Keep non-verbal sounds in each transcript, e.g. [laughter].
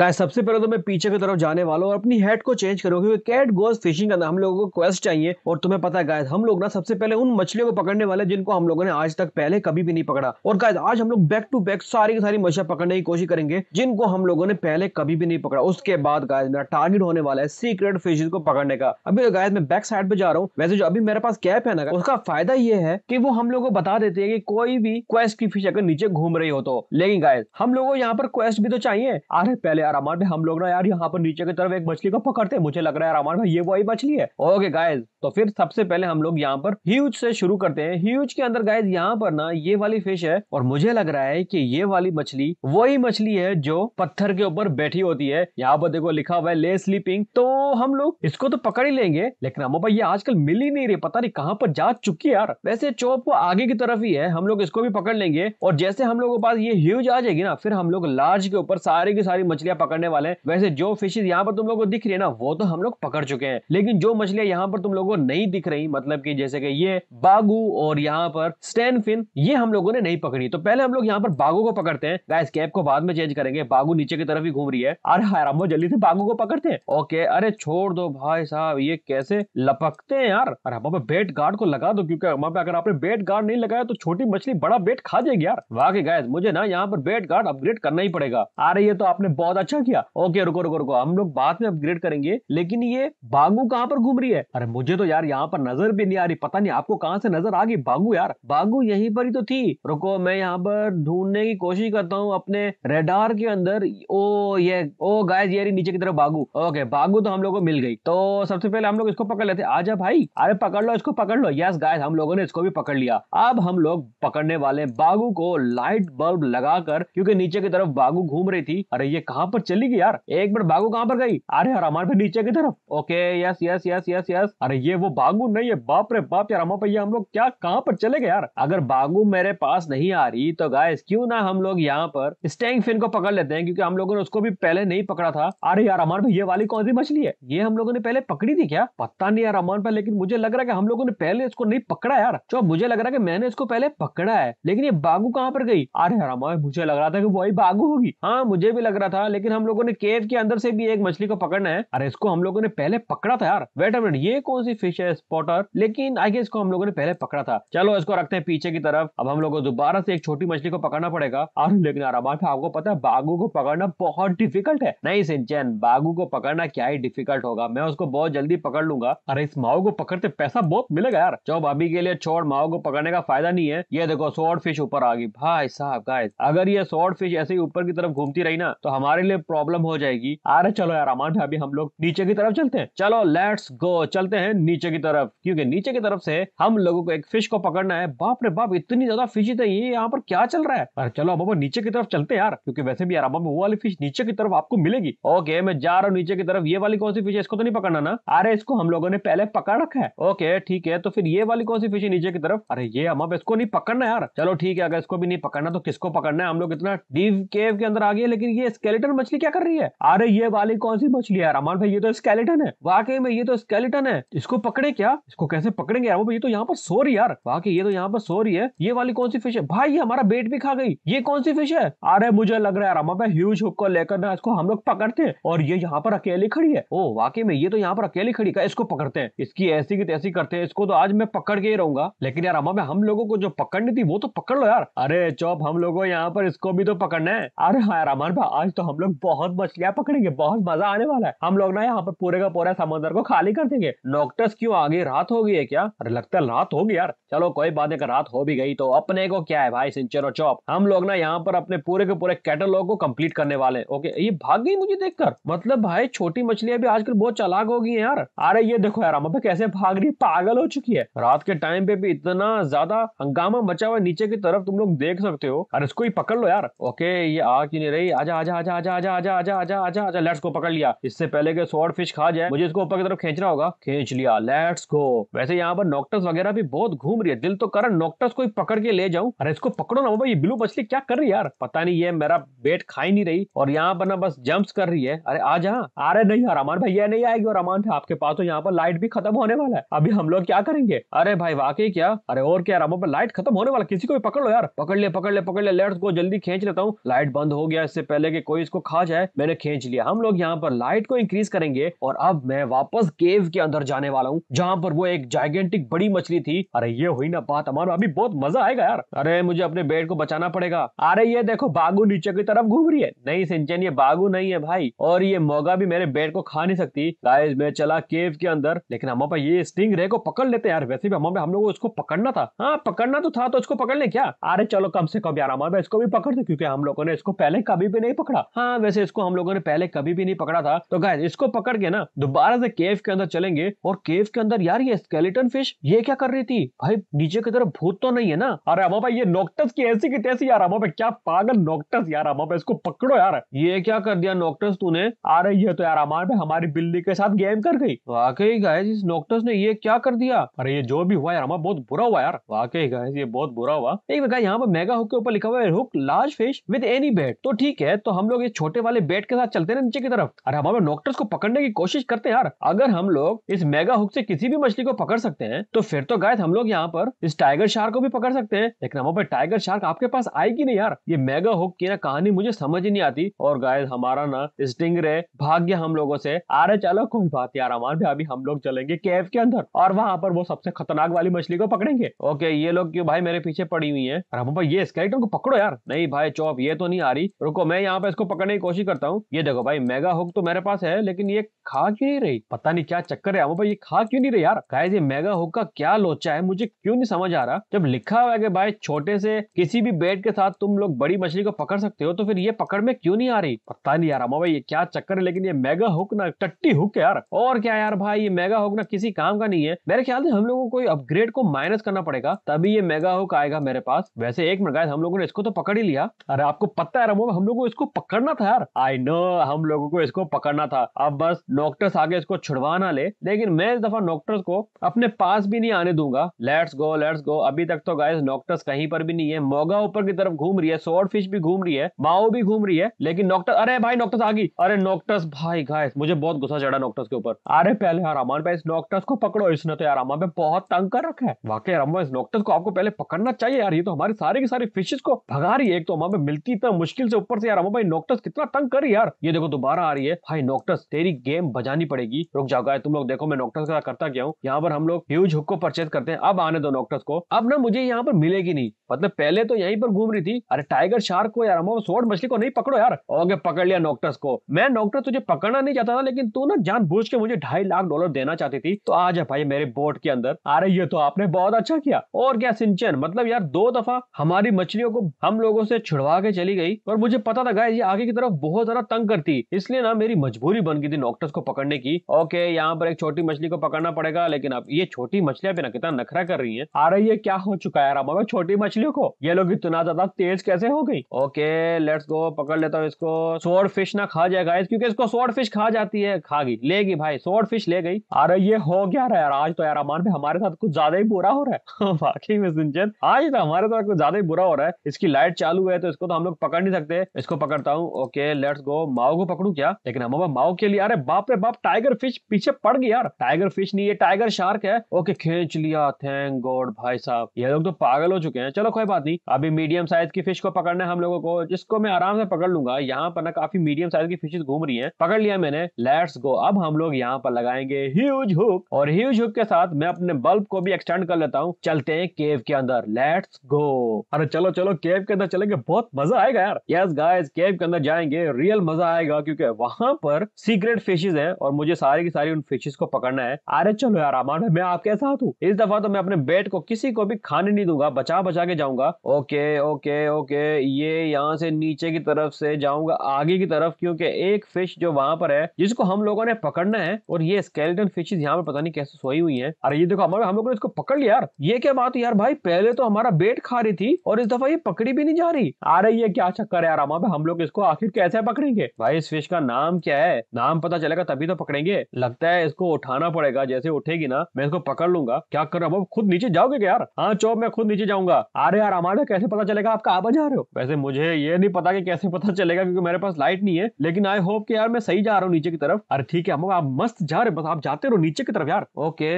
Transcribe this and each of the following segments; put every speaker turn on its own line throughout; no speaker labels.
गाय सबसे पहले तो मैं पीछे की तरफ जाने वाला हूँ और अपनी हेड को चेंज करो क्योंकि कैट गोज फिशिंग का हम लोगों को क्वेस्ट चाहिए और तुम्हें पता है गाय हम लोग ना सबसे पहले उन मछलियों को पकड़ने वाले जिनको हम लोगों ने आज तक पहले कभी भी नहीं पकड़ा और गाय आज हम लोग बैक टू बैक सारी की सारी मछलियां पकड़ने की कोशिश करेंगे जिनको हम लोगों ने पहले कभी भी नहीं पकड़ा उसके बाद गाय मेरा टारगेट होने वाला है सीक्रेट फिशेज को पकड़ने का अभी गाय तो, मैं बैक साइड पे जा रहा हूँ वैसे जो अभी मेरे पास कैप है ना उसका फायदा ये है की वो हम लोग को बता देते है की कोई भी क्वेस्ट की फिश अगर नीचे घूम रही हो तो लेकिन गाय हम लोग को यहाँ पर क्वेस्ट भी तो चाहिए अरे पहले ले यार अमर भाई हम लोग ना यार यहाँ पर नीचे की तरफ एक मछली को पकड़ते हैं मुझे लग रहा है यार अमर भाई ये वही मछली है ओके गाइस तो फिर सबसे पहले हम लोग यहाँ पर ह्यूज से शुरू करते हैं ह्यूज के अंदर गाइस यहाँ पर ना ये वाली फिश है और मुझे लग रहा है की ये वाली मछली वही मछली है जो पत्थर के ऊपर बैठी होती है यहाँ पर देखो लिखा हुआ है ले स्लीपिंग तो हम लोग इसको तो पकड़ ही लेंगे लेकिन अमो भाई ये आजकल मिल ही नहीं रही पता नहीं कहाँ पर जा चुकी है यार वैसे चौप को आगे की तरफ ही है हम लोग इसको भी पकड़ लेंगे और जैसे हम लोगों के पास ये ह्यूज आ जाएगी ना फिर हम लोग लार्ज के ऊपर सारी की सारी मछलियां मछलियां पकड़ने वाले हैं वैसे जो फिशेज यहाँ पर तुम लोग को दिख रही है ना वो तो हम लोग पकड़ चुके हैं लेकिन जो मछलियां यहाँ पर तुम लोग को नहीं दिख रही मतलब की जैसे की ये बागू और यहाँ पर स्टैन ये हम लोगों ने नहीं पकड़ी तो पहले हम लोग यहाँ पर बागू को पकड़ते हैं गाइस कैप को बाद में चेंज करेंगे बागू नीचे की तरफ ही घूम रही है अरे वो जल्दी से बागू को पकड़ते हैं ओके अरे छोड़ दो भाई साहब ये कैसे लपकते हैं यार अरे हम पर बेट गार्ड को लगा दो क्योंकि वहां पे अगर आपने बेट गार्ड नहीं लगाया तो छोटी मछली बड़ा बेट खा जाएगी यार वाकई गैस मुझे ना यहाँ पर बेट गार्ड अपग्रेड करना ही पड़ेगा अरे ये तो आपने बहुत अच्छा किया ओके रुको रुको रुको हम लोग बाद में अपग्रेड करेंगे लेकिन ये बागू कहाँ पर घूम रही है अरे मुझे तो यार यहाँ पर नजर भी नहीं आ रही पता नहीं आपको कहाँ से नजर आ गई बागू यार बागू यही पर ही तो थी रुको मैं यहाँ पर ढूंढने की कोशिश करता हूँ अपने रेडार के अंदर ओ ये ओ गाय ये नीचे की तरफ बागू ओके बागू तो हम लोग को मिल गई तो सबसे पहले हम लोग इसको पकड़ लेते जा भाई अरे पकड़ लो इसको पकड़ लो यस गाय हम लोगों ने इसको भी पकड़ लिया अब हम लोग पकड़ने वाले बागू को लाइट बल्ब लगाकर क्योंकि नीचे की तरफ बागू घूम रही थी अरे ये कहाँ पर चली गई यार एक मिनट भागू कहाँ पर गई अरे यार हमारे पे नीचे की तरफ okay yes yes yes yes yes अरे ये वो बागू नहीं है बाप रे बाप यार हमारे भैया हम लोग क्या कहाँ पर चले गए यार अगर बागू मेरे पास नहीं आ रही तो गाय क्यों ना हम लोग यहाँ पर स्टैंग फिन को पकड़ लेते हैं क्योंकि हम लोगों ने उसको भी पहले नहीं पकड़ा था अरे यार हमारे भाई ये वाली कौन सी मछली है ये हम लोगों ने पहले पकड़ी थी क्या पता नहीं यार अमान पर लेकिन मुझे लग रहा है कि हम लोगों ने पहले इसको नहीं पकड़ा यार चो मुझे लग रहा है कि मैंने इसको पहले पकड़ा है लेकिन ये बागू कहाँ पर गई अरे यार मुझे लग रहा था कि वही बागू होगी हाँ मुझे भी लग रहा था लेकिन लेकिन हम लोगों ने केव के अंदर से भी एक मछली को पकड़ना है अरे इसको हम लोगों ने पहले पकड़ा था यार वेट मिनट ये कौन सी फिश है स्पॉटर लेकिन आई गेस को हम लोगों ने पहले पकड़ा था चलो इसको रखते हैं पीछे की तरफ अब हम लोगों को दोबारा से एक छोटी मछली को पकड़ना पड़ेगा और लेकिन आरामा था आपको पता है बागू को पकड़ना बहुत डिफिकल्ट है नहीं सिंचन बागू को पकड़ना क्या ही डिफिकल्ट होगा मैं उसको बहुत जल्दी पकड़ लूंगा अरे इस माओ को पकड़ते पैसा बहुत मिलेगा यार चलो भाभी के लिए छोड़ माओ को पकड़ने का फायदा नहीं है ये देखो सोर्ड फिश ऊपर आ गई भाई साहब गाइस अगर ये सोर्ड फिश ऐसे ही ऊपर की तरफ घूमती रही ना तो हमारे हमारे लिए प्रॉब्लम हो जाएगी अरे चलो यार अमान अभी हम लोग नीचे की तरफ चलते हैं चलो लेट्स गो चलते हैं नीचे की तरफ क्योंकि नीचे की तरफ से हम लोगों को एक फिश को पकड़ना है बाप रे बाप इतनी ज्यादा फिश है तो ये यहाँ पर क्या चल रहा है अरे चलो अब नीचे की तरफ चलते यार क्योंकि वैसे भी यार अब वो वाली फिश नीचे की तरफ आपको मिलेगी ओके मैं जा रहा हूँ नीचे की तरफ ये वाली कौन सी फिश है इसको तो नहीं पकड़ना ना अरे इसको हम लोगों ने पहले पकड़ रखा है ओके ठीक है तो फिर ये वाली कौन सी फिश है नीचे की तरफ अरे ये हम अब इसको नहीं पकड़ना यार चलो ठीक है अगर इसको भी नहीं पकड़ना तो किसको पकड़ना है हम लोग इतना डीव केव के अंदर आ गए लेकिन ये स्केलेटन स्केलेटन मछली क्या कर रही है अरे ये वाली कौन सी मछली है रमान भाई ये तो स्केलेटन है वाकई में ये तो स्केलेटन है इसको पकड़े क्या इसको कैसे पकड़ेंगे यार वो ये तो यहाँ पर सो रही यार वाकई ये तो यहाँ पर सो रही है ये वाली कौन सी फिश है भाई ये हमारा बेट भी खा गई ये कौन सी फिश है अरे मुझे लग रहा है रमान भाई ह्यूज हुक को लेकर ना इसको हम लोग पकड़ते हैं और ये यहाँ पर अकेली खड़ी है ओ वाकई में ये तो यहाँ पर अकेली खड़ी का इसको पकड़ते हैं इसकी ऐसी की तैसी करते हैं इसको तो आज मैं पकड़ के ही रहूंगा लेकिन यार अमा भाई हम लोगों को जो पकड़नी थी वो तो पकड़ लो यार अरे चौप हम लोगों यहाँ पर इसको भी तो पकड़ना है अरे हाँ यार अमर भाई आज तो हम लोग बहुत मछलियाँ पकड़ेंगे बहुत मजा आने वाला है हम लोग ना यहाँ पर पूरे का पूरा समुद्र को खाली कर देंगे नोकटस क्यों आगे रात हो गई है क्या अरे लगता है रात होगी यार चलो कोई बात नहीं रात हो भी गई तो अपने को क्या है भाई सिंचर और चौप हम लोग ना यहाँ पर अपने पूरे के पूरे कैटलॉग को कम्प्लीट करने वाले ओके ये भाग गई मुझे देखकर मतलब भाई छोटी मछलियां भी आजकल बहुत चलाक हो गई है यार अरे ये देखो यार हम कैसे भाग रही पागल हो चुकी है रात के टाइम पे भी इतना ज्यादा हंगामा मचा हुआ नीचे की तरफ तुम लोग देख सकते हो अरे इसको ही पकड़ लो यार ओके ये आ क्यों नहीं रही आजा आजा आजा आजा आजा आजा आजा आजा आजा आजा आजा लेट्स को पकड़ लिया इससे पहले के स्वॉर्ड फिश खा जाए मुझे इसको ऊपर की तरफ खींचना होगा खींच लिया लेट्स गो वैसे यहाँ पर नोक्टस वगैरह भी बहुत घूम रही है दिल तो कर नोक्टस को पकड़ के ले जाऊं अरे इसको पकड़ो ना बाबा ये ब्लू मछली क्या कर रही है यार पता नहीं ये मेरा बेट खा ही नहीं रही और यहाँ पर ना बस जंप्स कर रही है अरे आ जा अरे नहीं यार अमान भैया नहीं आएगी और अमान आपके पास तो यहाँ पर लाइट भी खत्म होने वाला है अभी हम लोग क्या करेंगे अरे भाई वाकई क्या अरे और क्या रामो पर लाइट खत्म होने वाला किसी को भी पकड़ लो यार पकड़ ले पकड़ ले पकड़ ले लेट्स गो जल्दी खींच लेता हूँ लाइट बंद हो गया इससे पहले कि कोई इसको खा जाए मैंने खींच लिया हम लोग यहाँ पर लाइट को इंक्रीज करेंगे और अब मैं वापस केव के अंदर जाने वाला हूँ जहाँ पर वो एक जाइगेंटिक बड़ी मछली थी अरे ये हुई ना बात हमारा अभी बहुत मजा आएगा यार अरे मुझे अपने बेड को बचाना पड़ेगा अरे ये देखो बागू नीचे की तरफ घूम रही है नहीं सिंचन ये बागू नहीं है भाई और ये मोगा भी मेरे बेड को खा नहीं सकती गाइस मैं चला केव के अंदर लेकिन हम पर ये स्टिंग रे को पकड़ लेते यार वैसे भी हम हम लोग उसको पकड़ना था हाँ पकड़ना तो था तो उसको पकड़ ले क्या अरे चलो कम से कम यार हमारे इसको भी पकड़ दे क्योंकि हम लोगों ने इसको पहले कभी भी नहीं पकड़ा हाँ वैसे इसको हम लोगों ने पहले कभी भी नहीं पकड़ा था तो गाय इसको पकड़ के ना दोबारा से केव के अंदर चलेंगे और केव के अंदर यार ये स्केलेटन फिश ये क्या कर रही थी भाई नीचे की तरफ भूत तो नहीं है ना अरे अमा भाई ये नोक्टस की ऐसी की तैसी यार अमा भाई क्या पागल नोक्टस यार अमा भाई इसको पकड़ो यार ये क्या कर दिया नोक्टस तूने रही है तो यार अमार भाई हमारी बिल्ली के साथ गेम कर गई वाकई गाय इस नोक्टस ने ये क्या कर दिया अरे ये जो भी हुआ यार अमा बहुत बुरा हुआ यार वाकई गाय ये बहुत बुरा हुआ एक यहाँ पर मेगा हुक के ऊपर लिखा हुआ है hook large fish with any bait तो ठीक है तो हम लोग ये छोटे वाले बेट के साथ चलते हैं नीचे की तरफ और हमारे डॉक्टर्स को पकड़ने की कोशिश करते हैं यार अगर हम लोग इस मेगा हुक से किसी भी मछली को पकड़ सकते हैं तो फिर तो गाय हम लोग यहाँ पर इस टाइगर शार्क को भी पकड़ सकते हैं लेकिन हम टाइगर शार्क आपके पास आएगी नहीं यार ये मेगा हुक की ना कहानी मुझे समझ ही नहीं आती और गाय हमारा ना स्टिंग रे भाग्य हम लोगों से रहे चलो कोई बात यार हमारे भी अभी हम लोग चलेंगे कैफ के अंदर और वहां पर वो सबसे खतरनाक वाली मछली को पकड़ेंगे ओके ये लोग क्यों भाई मेरे पीछे पड़ी हुई है और हम ये स्केलेटन को पकड़ो यार नहीं भाई चौप ये तो नहीं आ रही रुको मैं यहाँ पे इसको पकड़ने की कोशिश करता हूँ ये देखो भाई मेगा हुक तो मेरे पास है लेकिन ये खा क्यों नहीं रही पता नहीं क्या चक्कर है अमो भाई ये खा क्यों नहीं रही यार ये मेगा हुक का क्या लोचा है मुझे क्यों नहीं समझ आ रहा जब लिखा हुआ है कि भाई छोटे से किसी भी बेड के साथ तुम लोग बड़ी मछली को पकड़ सकते हो तो फिर ये पकड़ में क्यों नहीं आ रही पता नहीं यार अमो भाई ये क्या चक्कर है लेकिन ये मेगा हुक ना टट्टी हुक यार और क्या यार भाई ये मेगा हुक ना किसी काम का नहीं है मेरे ख्याल से हम लोगों को अपग्रेड को माइनस करना पड़ेगा तभी ये मेगा हुक आएगा मेरे पास वैसे एक मिनट हम लोगों ने इसको तो पकड़ ही लिया अरे आपको पता है रमो हम लोगों को इसको पकड़ना करना था यार आई नो हम लोगों को इसको पकड़ना था अब बस नॉक्टस आगे इसको छुड़वा ना ले लेकिन मैं इस दफा नॉक्टस को अपने पास भी नहीं आने दूंगा लेट्स गो लेट्स गो अभी तक तो गाय नॉक्टस कहीं पर भी नहीं है मोगा ऊपर की तरफ घूम रही है सोर्ड फिश भी घूम रही है माओ भी घूम रही है लेकिन डॉक्टर अरे भाई नॉक्टस आ गई अरे नॉक्टस भाई गाय मुझे बहुत गुस्सा चढ़ा नॉक्टस के ऊपर अरे पहले यार अमान भाई इस नॉक्टस को पकड़ो इसने तो यार अमान भाई बहुत तंग कर रखा है वाकई अम्मा इस नॉक्टस को आपको पहले पकड़ना चाहिए यार ये तो हमारी सारी की सारी फिशेस को भगा रही है एक तो अम्मा पे मिलती इतना मुश्किल से ऊपर से यार अम्मा भाई नॉक्टस कितना तंग कर यार ये देखो दोबारा आ रही है भाई नॉक्टस तेरी गेम बजानी पड़ेगी रुक जाओ गाय तुम लोग देखो मैं नॉक्टस का करता क्या हूँ यहाँ पर हम लोग ह्यूज हुक को परचेज करते हैं अब आने दो नॉक्टस को अब ना मुझे यहाँ पर मिलेगी नहीं मतलब पहले तो यहीं पर घूम रही थी अरे टाइगर शार्क को यार हम सोड मछली को नहीं पकड़ो यार ओके पकड़ लिया नॉक्टस को मैं नॉक्टस तुझे पकड़ना नहीं चाहता था लेकिन तू ना जान बूझ के मुझे ढाई लाख डॉलर देना चाहती थी तो आज है भाई मेरे बोट के अंदर अरे ये तो आपने बहुत अच्छा किया और क्या सिंचन मतलब यार दो दफा हमारी मछलियों को हम लोगों से छुड़वा के चली गई और मुझे पता था गाय ये आगे की तरफ बहुत ज्यादा तंग करती इसलिए ना मेरी मजबूरी बन गई थी नॉक्टस को पकड़ने की ओके यहाँ पर एक छोटी मछली को पकड़ना पड़ेगा लेकिन अब ये छोटी मछलियां भी ना कितना नखरा कर रही है आ रही है क्या हो चुका है रामा छोटी मछलियों को ये लोग इतना ज्यादा तेज कैसे हो गई ओके लेट्स गो पकड़ लेता हूँ इसको सोड फिश ना खा जाएगा क्योंकि इसको सोड फिश खा जाती है खा गई लेगी भाई सोड फिश ले गई आ रही ये हो गया रहा यार आज तो यार अमान भी हमारे साथ कुछ ज्यादा ही बुरा हो रहा है बाकी [laughs] में सिंचन आज तो हमारे साथ कुछ ज्यादा ही बुरा हो रहा है इसकी लाइट चालू है तो इसको तो हम लोग पकड़ नहीं सकते इसको पकड़ता हूँ ओके लेट्स गो माओ को पकड़ू क्या लेकिन हम माओ के लिए अरे बाप रे बाप टाइगर फिश पीछे पड़ गई यार टाइगर फिश नहीं ये टाइगर शार्क है ओके खींच लिया थैंक गॉड भाई साहब ये लोग तो पागल हो चुके हैं चलो कोई बात नहीं अभी मीडियम साइज की फिश को पकड़ना है हम लोगों को जिसको मैं आराम से पकड़ लूंगा यहाँ पर ना काफी मीडियम साइज की फिशेज घूम रही है पकड़ लिया मैंने लेट्स गो अब हम लोग यहाँ पर लगाएंगे ह्यूज हुक और ह्यूज हुक के साथ मैं अपने बल्ब को भी एक्सटेंड कर लेता हूँ चलते हैं केव के अंदर लेट्स गो अरे चलो चलो केव के अंदर चलेंगे बहुत मजा आएगा यार यस गाइस केव के अंदर जाएंगे रियल मजा आएगा क्योंकि वहां पर सीक्रेट फिशेज हैं और मुझे सारी की सारी उन फिशेज को पकड़ना है अरे चलो यार अमान मैं आपके साथ हूँ इस दफा तो मैं अपने बेट को किसी को भी खाने नहीं दूंगा बचा बचा के जाऊंगा ओके ओके ओके ये यहाँ से नीचे की तरफ से जाऊंगा आगे की तरफ क्योंकि एक फिश जो वहां पर है जिसको हम लोगों ने पकड़ना है और ये स्केलेटन फिशेज यहाँ पर पता नहीं कैसे सोई हुई है अरे ये देखो हमारे हम लोगों ने इसको पकड़ लिया यार ये क्या बात यार भाई पहले तो हमारा बेट खा रही थी और इस दफा ये पकड़ी भी नहीं जा रही अरे ये क्या चक्कर है यार हम लोग इसको आखिर फिर कैसे पकड़ेंगे भाई इस फिश का नाम क्या है नाम पता चलेगा तभी तो पकड़ेंगे लगता है इसको उठाना पड़ेगा जैसे उठेगी ना मैं इसको पकड़ लूंगा क्या कर रहा हूँ खुद नीचे जाओगे क्या यार हाँ चौब मैं खुद नीचे जाऊंगा अरे यार हमारे कैसे पता चलेगा आप कहाँ जा रहे हो वैसे मुझे ये नहीं पता की कैसे पता चलेगा क्योंकि मेरे पास लाइट नहीं है लेकिन आई होप के यार मैं सही जा रहा हूँ नीचे की तरफ अरे ठीक है हम आप मस्त जा रहे बस आप जाते रहो नीचे की तरफ यार ओके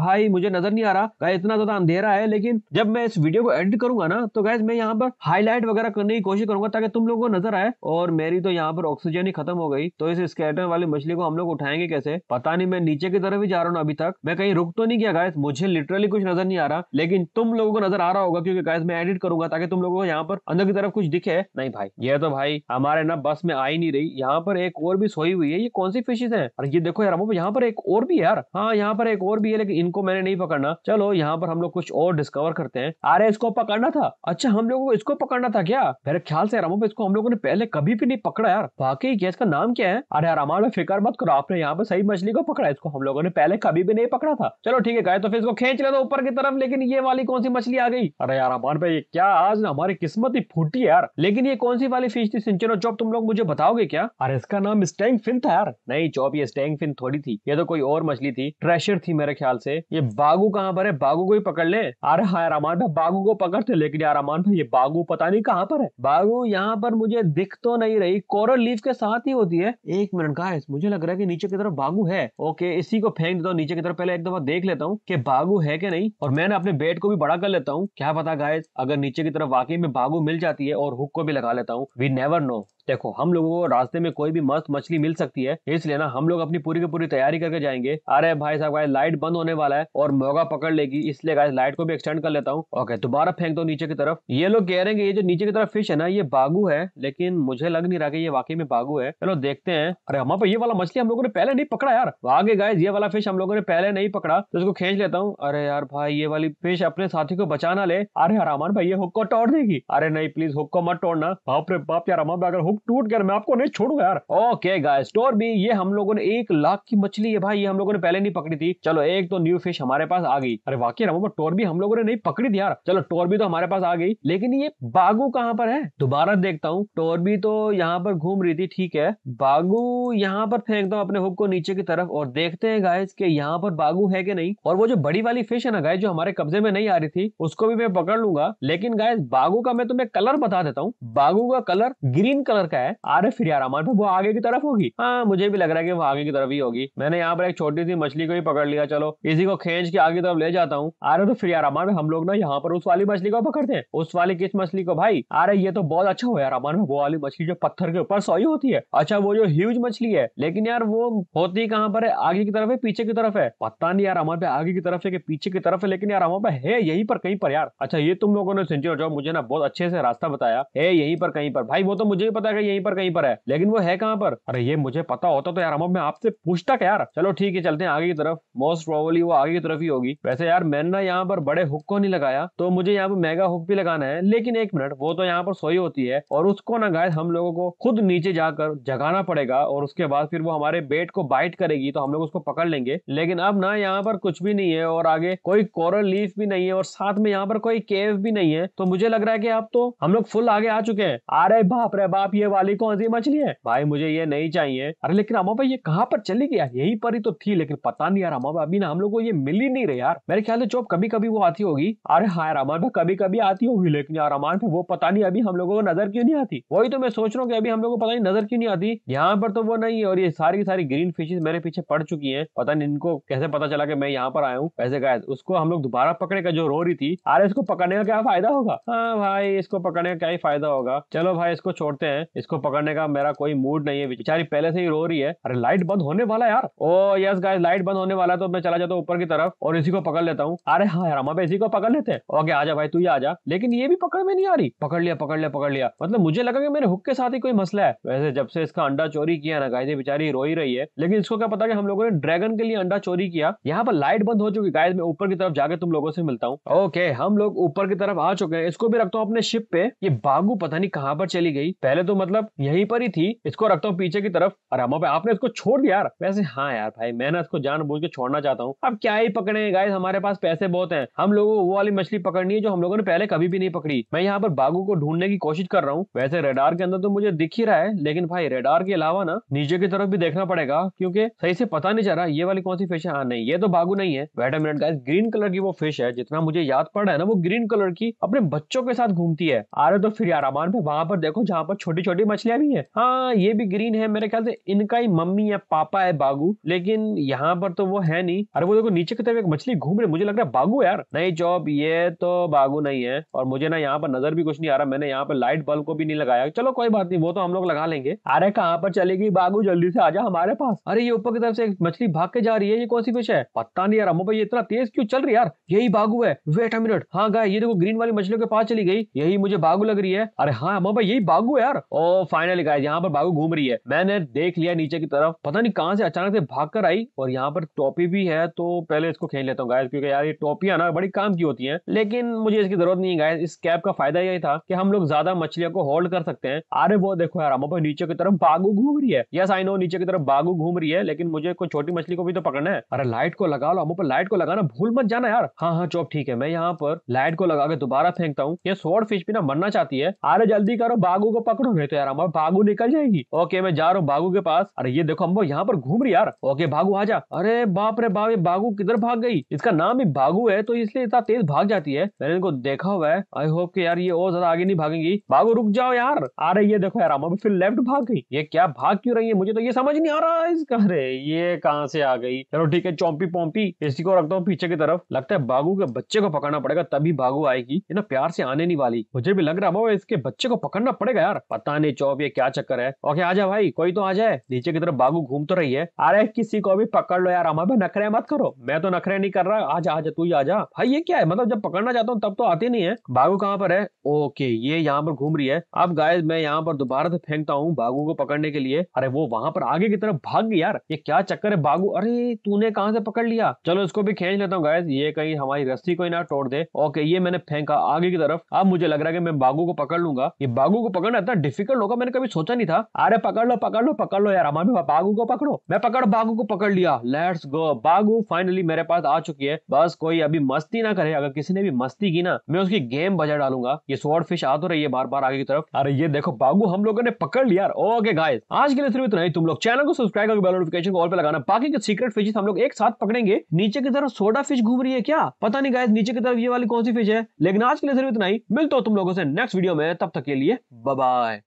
भाई मुझे नजर नहीं आ रहा गाय इतना ज्यादा अंधेरा है लेकिन जब मैं इस वीडियो को एडिट करूंगा ना तो गैस मैं यहाँ पर हाईलाइट वगैरह करने की कोशिश करूंगा ताकि तुम लोगों को नजर आए और और मेरी तो यहाँ पर ऑक्सीजन ही खत्म हो गई तो इस स्केटर वाली मछली को हम लोग उठाएंगे कैसे पता नहीं मैं नीचे की तरफ ही जा रहा हूँ अभी तक मैं कहीं रुक तो नहीं गया गायस मुझे लिटरली कुछ नजर नहीं आ रहा लेकिन तुम लोगों को नजर आ रहा होगा क्योंकि गायस मैं एडिट करूंगा ताकि तुम लोगों को यहाँ पर अंदर की तरफ कुछ दिखे नहीं भाई ये तो भाई हमारे ना बस में आई नहीं रही यहाँ पर एक और भी सोई हुई है ये कौन सी फिशेज है और ये देखो यार यहाँ पर एक और भी है यार हाँ यहाँ पर एक और भी है लेकिन इनको मैंने नहीं पकड़ना चलो यहाँ पर हम लोग कुछ और डिस्कवर करते हैं अरे इसको पकड़ना था अच्छा हम लोगों को इसको पकड़ना था क्या मेरे ख्याल से रामो इसको हम लोगों ने पहले कभी अभी भी नहीं पकड़ा यार बाकी क्या इसका नाम क्या है अरे यार हमारे फिकर मत करो आपने यहाँ पे सही मछली को पकड़ा इसको हम लोगों ने पहले कभी भी नहीं पकड़ा था चलो ठीक है गाय तो फिर इसको खींच लेता ऊपर की तरफ लेकिन ये वाली कौन सी मछली आ गई अरे यार अमान भाई क्या आज ना हमारी किस्मत ही फूटी यार लेकिन ये कौन सी वाली फिश थी सिंचनो चौप तुम लोग मुझे बताओगे क्या अरे इसका नाम स्टैंग फिन था यार नहीं चौप ये स्टैंग फिन थोड़ी थी ये तो कोई और मछली थी ट्रेशर थी मेरे ख्याल से ये बागू कहाँ पर है बागू को ही पकड़ ले अरे हाँ यार अमान भाई बागू को पकड़ते लेकिन यार अमान भाई ये बागू पता नहीं कहाँ पर है बागू यहाँ पर मुझे दिख तो तो नहीं रही कोरल लीफ के साथ ही होती है एक मिनट का मुझे लग रहा है कि नीचे की तरफ बागू है ओके इसी को फेंक देता हूँ नीचे की तरफ पहले एक दफा देख लेता हूँ कि बागू है कि नहीं और मैंने अपने बेट को भी बड़ा कर लेता हूँ क्या पता गाइस अगर नीचे की तरफ वाकई में बागू मिल जाती है और हुक को भी लगा लेता हूँ वी नेवर नो देखो हम लोगों को रास्ते में कोई भी मस्त मछली मिल सकती है इसलिए ना हम लोग अपनी पूरी की पूरी तैयारी करके जाएंगे अरे भाई साहब गाय लाइट बंद होने वाला है और मौका पकड़ लेगी इसलिए गाय लाइट को भी एक्सटेंड कर लेता हूँ ओके दोबारा फेंक दो नीचे की तरफ ये लोग कह रहे हैं कि ये जो नीचे की तरफ फिश है ना ये बागू है लेकिन मुझे मुझे लग नहीं रहा कि ये वाकई में बागू है चलो देखते हैं अरे हमारे ये वाला मछली हम लोगों ने पहले नहीं पकड़ा यार आगे गाय ये वाला फिश हम लोगों ने पहले नहीं पकड़ा तो इसको खींच लेता हूँ अरे यार भाई ये वाली फिश अपने साथी को बचाना ले अरे यार अमान भाई ये हुक को तोड़ देगी अरे नहीं प्लीज हुक को मत तोड़ना बाप रे बाप यार अमान भाई अगर हुक टूट गया तो मैं आपको नहीं छोड़ूंगा यार ओके गाय स्टोर भी ये हम लोगों ने एक लाख की मछली है भाई ये हम लोगों ने पहले नहीं पकड़ी थी चलो एक तो न्यू फिश हमारे पास आ गई अरे वाकई रमो तो टोर भी हम लोगों ने नहीं पकड़ी थी यार चलो टोर तो भी तो हमारे पास आ गई लेकिन ये बागू कहाँ पर है दोबारा देखता हूँ टोर भी तो तो यहाँ पर घूम रही थी ठीक है बागू यहाँ पर फेंकता हूँ अपने हुक को नीचे की तरफ और देखते हैं गाइस कि यहाँ पर बागू है कि नहीं और वो जो बड़ी वाली फिश है ना गाय जो हमारे कब्जे में नहीं आ रही थी उसको भी मैं पकड़ लूंगा लेकिन गाय बागू का मैं तुम्हें कलर बता देता हूँ बागू का कलर ग्रीन कलर का है आर फिर यार हमारे वो आगे की तरफ होगी हाँ मुझे भी लग रहा है कि वो आगे की तरफ ही होगी मैंने यहाँ पर एक छोटी सी मछली को ही पकड़ लिया चलो इसी को खींच के आगे तरफ ले जाता हूँ अरे तो फिर यार हमारे हम लोग ना यहाँ पर उस वाली मछली को पकड़ते हैं उस वाली किस मछली को भाई अरे ये तो बहुत अच्छा हो यार हमारे वो वाली मछली की जो पत्थर के ऊपर सोई होती है अच्छा वो जो ह्यूज मछली है लेकिन यार वो होती कहाँ पर है आगे की तरफ है पीछे की तरफ है पता नहीं यार हमारे आगे की तरफ है कि पीछे की तरफ है लेकिन यार हमारे है यहीं पर कहीं पर यार अच्छा ये तुम लोगों ने सेंचुरी जो मुझे ना बहुत अच्छे से रास्ता बताया है यहीं पर कहीं पर भाई वो तो मुझे भी पता है यहीं पर कहीं पर है लेकिन वो है कहाँ पर अरे ये मुझे पता होता तो यार हम मैं आपसे पूछता क्या यार चलो ठीक है चलते हैं आगे की तरफ मोस्ट प्रोबली वो आगे की तरफ ही होगी वैसे यार मैंने ना यहाँ पर बड़े हुक को नहीं लगाया तो मुझे यहाँ पर मेगा हुक भी लगाना है लेकिन एक मिनट वो तो यहाँ पर सोई होती है और उसको ना गाय हम लोगों को खुद नीचे जाकर जगाना पड़ेगा और उसके बाद फिर वो हमारे बेट को बाइट करेगी तो हम लोग उसको पकड़ लेंगे लेकिन अब ना यहाँ पर कुछ भी नहीं है और आगे कोई कोरल लीफ भी नहीं है और साथ में यहाँ पर कोई केव भी नहीं है तो मुझे लग रहा है कि अब तो हम लोग फुल आगे आ चुके हैं अरे बाप रे बाप ये वाली कौन सी मछली है भाई मुझे ये नहीं चाहिए अरे लेकिन भाई ये कहाँ पर चली गया यही पर ही तो थी लेकिन पता नहीं यार भाई अभी ना हम लोग को ये मिल ही नहीं रहे यार मेरे ख्याल से चौप कभी कभी वो आती होगी अरे हाँ यार भाई कभी कभी आती होगी लेकिन यार अमान वो पता नहीं अभी हम लोगों को नजर क्यों नहीं आती वही तो मैं सोच रहा हूँ कि अभी हम लोग को पता नहीं नजर क्यों नहीं आती यहाँ पर तो वो नहीं है और ये सारी सारी ग्रीन फिशेज मेरे पीछे पड़ चुकी है पता नहीं इनको कैसे पता चला कि मैं यहाँ पर आया हूँ वैसे गाय उसको हम लोग दोबारा पकड़े का जो रो रही थी अरे इसको पकड़ने का क्या फायदा होगा हाँ भाई इसको पकड़ने का क्या ही फायदा होगा चलो भाई इसको छोड़ते हैं इसको पकड़ने का मेरा कोई मूड नहीं है बेचारी पहले से ही रो रही है अरे लाइट बंद होने वाला यार ओ यस गाय लाइट बंद होने वाला है तो मैं चला जाता हूँ ऊपर की तरफ और इसी को पकड़ लेता हूँ अरे हाँ यार हम इसी को पकड़ लेते हैं ओके आ जा भाई तू ही आ जा लेकिन ये भी पकड़ में नहीं आ रही पकड़ लिया पकड़ लिया पकड़ लिया मतलब मुझे लगा कि मेरे हुक इसके साथ ही कोई मसला है वैसे जब से इसका अंडा चोरी किया ना गाय बेचारी रो ही रही है लेकिन इसको क्या पता कि हम लोगों ने ड्रैगन के लिए अंडा चोरी किया यहाँ पर लाइट बंद हो चुकी गाय मैं ऊपर की तरफ जाके तुम लोगों से मिलता हूँ ओके हम लोग ऊपर की तरफ आ चुके हैं इसको भी रखता हूँ अपने शिप पे ये बागू पता नहीं कहाँ पर चली गई पहले तो मतलब यहीं पर ही थी इसको रखता हूँ पीछे की तरफ और हम आपने इसको छोड़ दिया यार वैसे हाँ यार भाई मैंने इसको जान के छोड़ना चाहता हूँ अब क्या ही पकड़े गाय हमारे पास पैसे बहुत है हम लोगों को वो वाली मछली पकड़नी है जो हम लोगों ने पहले कभी भी नहीं पकड़ी मैं यहाँ पर बागू को ढूंढने की कोशिश कर रहा हूँ वैसे रेडार के अंदर तो मुझे दिख ही रहा है लेकिन भाई रेडार के अलावा ना नीचे की तरफ भी देखना पड़ेगा क्योंकि सही से पता नहीं चल रहा ये वाली कौन सी फिश है हाँ नहीं ये तो भागू नहीं है wait minute guys green colour की वो फिश है जितना मुझे याद पड़ रहा है ना वो ग्रीन कलर की अपने बच्चों के साथ घूमती है आ रहे तो फिर आरामान पे वहां पर देखो जहाँ पर छोटी छोटी मछलियां भी है हाँ ये भी ग्रीन है मेरे ख्याल से इनका ही मम्मी या पापा है बागू लेकिन यहाँ पर तो वो है नहीं अरे वो देखो नीचे की तरफ एक मछली घूम रही मुझे लग रहा है बागू यार नहीं जॉब ये तो बागू नहीं है और मुझे ना यहाँ पर नजर भी कुछ नहीं आ रहा मैंने यहाँ पर लाइट बल्ब को भी नहीं लगाया चलो कोई कोई बात नहीं वो तो हम लोग लगा लेंगे अरे कहाँ पर चलेगी बागू जल्दी से आजा हमारे पास अरे ये ऊपर की तरफ से एक मछली भाग के जा रही है ये कौन सी फिश है पता नहीं यार अम्मो भाई इतना तेज क्यों चल रही यार यही बागू है वेट अ मिनट हाँ गाय ये देखो ग्रीन वाली मछलियों के पास चली गई यही मुझे बागू लग रही है अरे हाँ अम्मो भाई यही बागू है यार ओ फाइनली गाय यहाँ पर बागू घूम रही है मैंने देख लिया नीचे की तरफ पता नहीं कहाँ से अचानक से भाग कर आई और यहाँ पर टॉपी भी है तो पहले इसको खेल लेता हूँ गाय क्योंकि यार ये टॉपियां ना बड़ी काम की होती है लेकिन मुझे इसकी जरूरत नहीं है गाय इस कैब का फायदा यही था कि हम लोग ज्यादा मछलियों को होल्ड कर सकते हैं अरे वो देखो यार भाई नीचे की तरफ बागू घूम रही है यस आई नो नीचे की तरफ बागू घूम रही है लेकिन मुझे कोई छोटी मछली को भी तो पकड़ना है अरे लाइट को लगा लो पर लाइट को लगाना भूल मत जाना यार हाँ हाँ चौप ठीक है मैं यहाँ पर लाइट को लगा के दोबारा फेंकता हूँ ये सोड फिश भी ना मरना चाहती है अरे जल्दी करो बागू को पकड़ो नहीं तो यार अमो बागू निकल जाएगी ओके मैं जा रहा हूँ बागू के पास अरे ये देखो अम्बो यहाँ पर घूम रही यार ओके भागू आ जा अरे बाप रे बाप ये बागू किधर भाग गई इसका नाम ही बागू है तो इसलिए इतना तेज भाग जाती है मैंने इनको देखा हुआ है आई होप के यार ये और ज्यादा आगे नहीं भागेंगी बागू रुक जाओ यार अरे अरे ये देखो यार भी फिर लेफ्ट भाग गई ये क्या भाग क्यों रही है मुझे तो ये समझ नहीं आ रहा है इसका ये कहाँ से आ गई चलो ठीक है चौंपी पोम्पी इसी को रखता हूँ पीछे की तरफ लगता है बागू के बच्चे को पकड़ना पड़ेगा तभी बागू आएगी ये ना प्यार से आने नहीं वाली मुझे भी लग रहा है इसके बच्चे को पकड़ना पड़ेगा यार पता नहीं चौप ये क्या चक्कर है ओके आ जा भाई कोई तो आ जाए नीचे की तरफ बागू घूम तो रही है अरे किसी को भी पकड़ लो यार हमारे नखरे मत करो मैं तो नखरे नहीं कर रहा आज आजा तू ही जा भाई ये क्या है मतलब जब पकड़ना चाहता हूँ तब तो आती नहीं है बागू कहाँ पर है ओके ये यहाँ पर घूम रही है अब गाय मैं यहाँ पर दोबारा से फेंकता हूँ बागू को पकड़ने के लिए अरे वो वहां पर आगे की तरफ भाग गया यार ये क्या चक्कर है बागू अरे तूने कहा से पकड़ लिया चलो इसको भी खेच लेता हूँ गाय ये कहीं हमारी रस्सी को ही ना तोड़ दे ओके ये मैंने फेंका आगे की तरफ अब मुझे लग रहा है कि मैं बागू को पकड़ लूंगा ये बागू को पकड़ना इतना डिफिकल्ट होगा मैंने कभी सोचा नहीं था अरे पकड़ लो पकड़ लो पकड़ लो यार हमारे बागू को पकड़ो मैं पकड़ बागू को पकड़ लिया लेट्स गो बागू फाइनली मेरे पास आ चुकी है बस कोई अभी मस्ती ना करे अगर किसी ने भी मस्ती की ना मैं उसकी गेम बजा डालूंगा ये स्वॉर्ड फिश आ तो रही है बार बार आगे की तरफ अरे ये देखो बागू हम लोगों ने पकड़ लिया ओके गाइस आज के लिए सिर्फ इतना ही तुम लोग चैनल को सब्सक्राइब करके बेल नोटिफिकेशन को ऑल पे लगाना बाकी के सीक्रेट फिशेस हम लोग एक साथ पकड़ेंगे नीचे की तरफ सोडा फिश घूम रही है क्या पता नहीं गाय नीचे की तरफ ये वाली कौन सी फिश है लेकिन आज के लिए सिर्फ इतना ही मिलते हो तुम लोगों से नेक्स्ट वीडियो में तब तक के लिए बाय